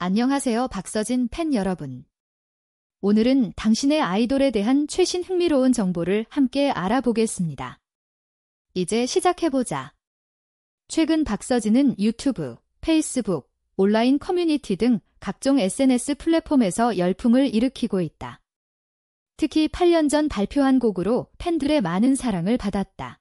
안녕하세요 박서진 팬 여러분. 오늘은 당신의 아이돌에 대한 최신 흥미로운 정보를 함께 알아보겠습니다. 이제 시작해보자. 최근 박서진은 유튜브, 페이스북, 온라인 커뮤니티 등 각종 SNS 플랫폼에서 열풍을 일으키고 있다. 특히 8년 전 발표한 곡으로 팬들의 많은 사랑을 받았다.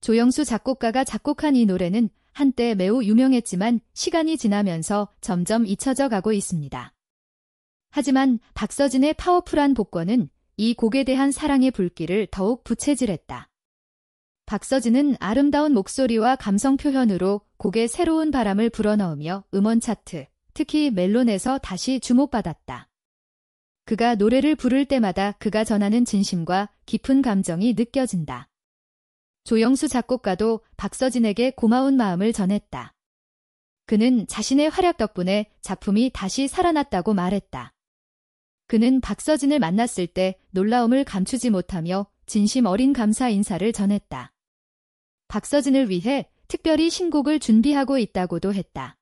조영수 작곡가가 작곡한 이 노래는 한때 매우 유명했지만 시간이 지나면서 점점 잊혀져 가고 있습니다. 하지만 박서진의 파워풀한 복권은 이 곡에 대한 사랑의 불길을 더욱 부채질했다. 박서진은 아름다운 목소리와 감성 표현으로 곡에 새로운 바람을 불어넣으며 음원 차트, 특히 멜론에서 다시 주목받았다. 그가 노래를 부를 때마다 그가 전하는 진심과 깊은 감정이 느껴진다. 조영수 작곡가도 박서진에게 고마운 마음을 전했다. 그는 자신의 활약 덕분에 작품이 다시 살아났다고 말했다. 그는 박서진을 만났을 때 놀라움을 감추지 못하며 진심 어린 감사 인사를 전했다. 박서진을 위해 특별히 신곡을 준비하고 있다고도 했다.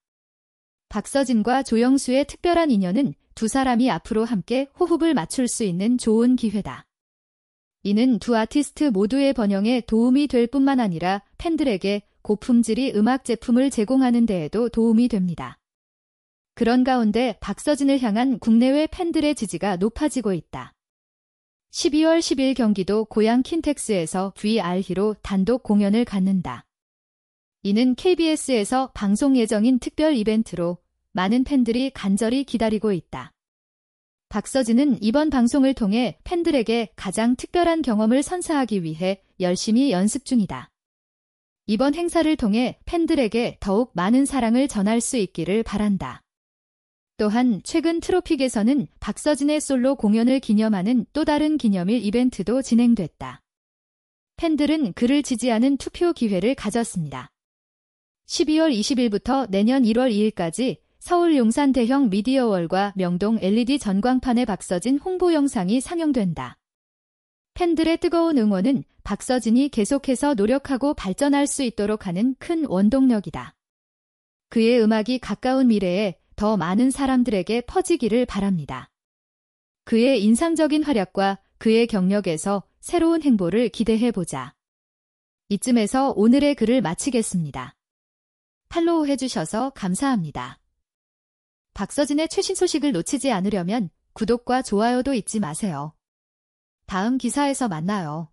박서진과 조영수의 특별한 인연은 두 사람이 앞으로 함께 호흡을 맞출 수 있는 좋은 기회다. 이는 두 아티스트 모두의 번영에 도움이 될 뿐만 아니라 팬들에게 고품질이 음악 제품을 제공하는 데에도 도움이 됩니다. 그런 가운데 박서진을 향한 국내외 팬들의 지지가 높아지고 있다. 12월 10일 경기도 고양 킨텍스에서 VR히로 단독 공연을 갖는다. 이는 KBS에서 방송 예정인 특별 이벤트로 많은 팬들이 간절히 기다리고 있다. 박서진은 이번 방송을 통해 팬들에게 가장 특별한 경험을 선사하기 위해 열심히 연습 중이다. 이번 행사를 통해 팬들에게 더욱 많은 사랑을 전할 수 있기를 바란다. 또한 최근 트로픽에서는 박서진의 솔로 공연을 기념하는 또 다른 기념일 이벤트도 진행됐다. 팬들은 그를 지지하는 투표 기회를 가졌습니다. 12월 20일부터 내년 1월 2일까지 서울 용산 대형 미디어월과 명동 LED 전광판에 박서진 홍보 영상이 상영된다. 팬들의 뜨거운 응원은 박서진이 계속해서 노력하고 발전할 수 있도록 하는 큰 원동력이다. 그의 음악이 가까운 미래에 더 많은 사람들에게 퍼지기를 바랍니다. 그의 인상적인 활약과 그의 경력에서 새로운 행보를 기대해보자. 이쯤에서 오늘의 글을 마치겠습니다. 팔로우 해주셔서 감사합니다. 박서진의 최신 소식을 놓치지 않으려면 구독과 좋아요도 잊지 마세요. 다음 기사에서 만나요.